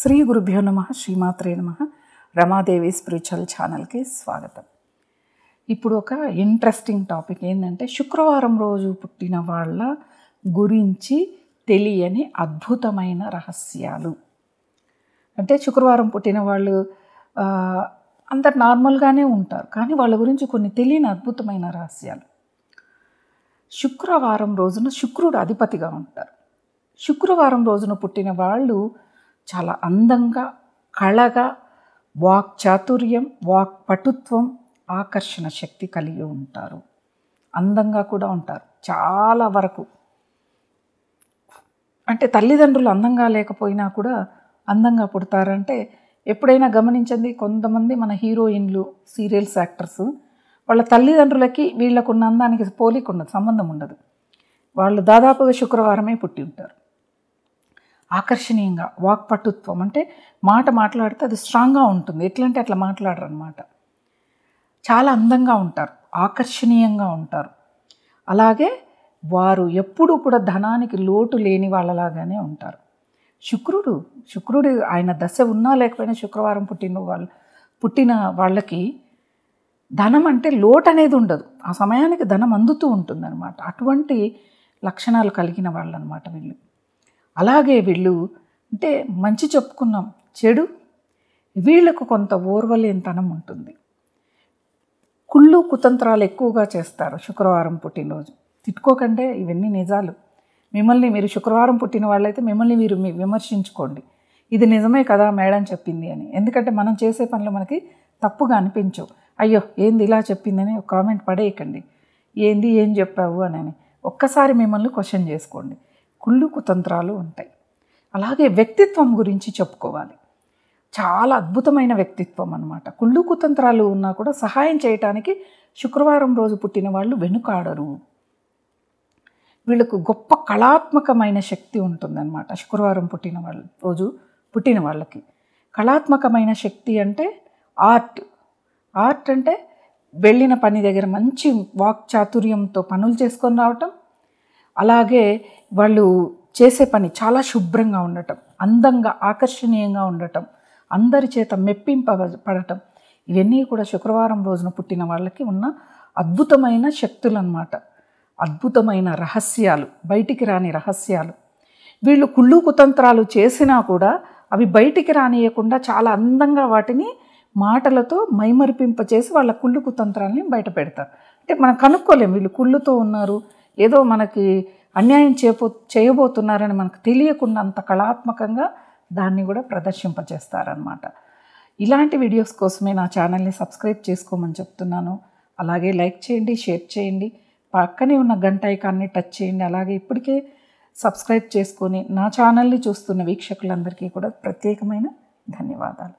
శ్రీ గురుభ్యో నమ శ్రీమాత్రే నమ రమాదేవి స్పిరిచువల్ ఛానల్కి స్వాగతం ఇప్పుడు ఒక ఇంట్రెస్టింగ్ టాపిక్ ఏంటంటే శుక్రవారం రోజు పుట్టిన వాళ్ళ గురించి తెలియని అద్భుతమైన రహస్యాలు అంటే శుక్రవారం పుట్టిన వాళ్ళు అందరు నార్మల్గానే ఉంటారు కానీ వాళ్ళ గురించి కొన్ని తెలియని అద్భుతమైన రహస్యాలు శుక్రవారం రోజున శుక్రుడు అధిపతిగా ఉంటారు శుక్రవారం రోజున పుట్టిన వాళ్ళు చాలా అందంగా కళగా వాక్ చాతుర్యం వాక్ పటుత్వం ఆకర్షణ శక్తి కలిగి ఉంటారు అందంగా కూడా ఉంటారు చాలా వరకు అంటే తల్లిదండ్రులు అందంగా లేకపోయినా కూడా అందంగా పుడతారంటే ఎప్పుడైనా గమనించండి కొంతమంది మన హీరోయిన్లు సీరియల్స్ యాక్టర్స్ వాళ్ళ తల్లిదండ్రులకి వీళ్ళకున్న అందానికి పోలిక ఉండదు సంబంధం ఉండదు వాళ్ళు దాదాపుగా శుక్రవారమే పుట్టి ఉంటారు ఆకర్షణీయంగా వాక్పటుత్వం అంటే మాట మాట్లాడితే అది స్ట్రాంగ్గా ఉంటుంది ఎట్లంటే అట్లా మాట్లాడరు అనమాట చాలా అందంగా ఉంటారు ఆకర్షణీయంగా ఉంటారు అలాగే వారు ఎప్పుడూ కూడా ధనానికి లోటు లేని వాళ్ళలాగానే ఉంటారు శుక్రుడు శుక్రుడు ఆయన దశ ఉన్నా లేకపోయినా శుక్రవారం పుట్టిన వాళ్ళు పుట్టిన వాళ్ళకి ధనం అంటే లోటు అనేది ఉండదు ఆ సమయానికి ధనం అందుతూ ఉంటుందన్నమాట అటువంటి లక్షణాలు కలిగిన వాళ్ళు అనమాట వీళ్ళు అలాగే వీళ్ళు అంటే మంచి చెప్పుకున్నాం చెడు వీళ్లకు కొంత ఓర్వలేనితనం ఉంటుంది కుళ్ళు కుతంత్రాలు ఎక్కువగా చేస్తారు శుక్రవారం పుట్టినరోజు తిట్టుకోకండే ఇవన్నీ నిజాలు మిమ్మల్ని మీరు శుక్రవారం పుట్టిన వాళ్ళైతే మిమ్మల్ని మీరు విమర్శించుకోండి ఇది నిజమే కదా మేడం చెప్పింది అని ఎందుకంటే మనం చేసే పనులు మనకి తప్పుగా అనిపించవు అయ్యో ఏంది ఇలా చెప్పిందని ఒక కామెంట్ పడేయకండి ఏంది ఏం చెప్పావు అని ఒక్కసారి మిమ్మల్ని క్వశ్చన్ చేసుకోండి కుళ్ళు కుతంత్రాలు ఉంటాయి అలాగే వ్యక్తిత్వం గురించి చెప్పుకోవాలి చాలా అద్భుతమైన వ్యక్తిత్వం అనమాట కుళ్ళు కుతంత్రాలు ఉన్నా కూడా సహాయం చేయటానికి శుక్రవారం రోజు పుట్టిన వాళ్ళు వెనుకాడరు వీళ్ళకు గొప్ప కళాత్మకమైన శక్తి ఉంటుందన్నమాట శుక్రవారం పుట్టిన వాళ్ళు రోజు పుట్టిన వాళ్ళకి కళాత్మకమైన శక్తి అంటే ఆర్ట్ ఆర్ట్ అంటే వెళ్ళిన పని దగ్గర మంచి వాక్ చాతుర్యంతో పనులు చేసుకొని రావటం అలాగే వాళ్ళు చేసే పని చాలా శుభ్రంగా ఉండటం అందంగా ఆకర్షణీయంగా ఉండటం అందరి చేత మెప్పింప పడటం ఇవన్నీ కూడా శుక్రవారం రోజున పుట్టిన వాళ్ళకి ఉన్న అద్భుతమైన శక్తులు అద్భుతమైన రహస్యాలు బయటికి రాని రహస్యాలు వీళ్ళు కుళ్ళు కుతంత్రాలు చేసినా కూడా అవి బయటికి రానియకుండా చాలా అందంగా వాటిని మాటలతో మైమరిపింపచేసి వాళ్ళ కుళ్ళు కుతంత్రాలని బయట పెడతారు అంటే మనం కనుక్కోలేము వీళ్ళు కుళ్ళుతో ఉన్నారు ఏదో మనకి అన్యాయం చేయబో చేయబోతున్నారని మనకు తెలియకుండా అంత కళాత్మకంగా దాన్ని కూడా ప్రదర్శింపజేస్తారనమాట ఇలాంటి వీడియోస్ కోసమే నా ఛానల్ని సబ్స్క్రైబ్ చేసుకోమని చెప్తున్నాను అలాగే లైక్ చేయండి షేర్ చేయండి పక్కనే ఉన్న గంట ఐకాన్ని టచ్ చేయండి అలాగే ఇప్పటికే సబ్స్క్రైబ్ చేసుకొని నా ఛానల్ని చూస్తున్న వీక్షకులందరికీ కూడా ప్రత్యేకమైన ధన్యవాదాలు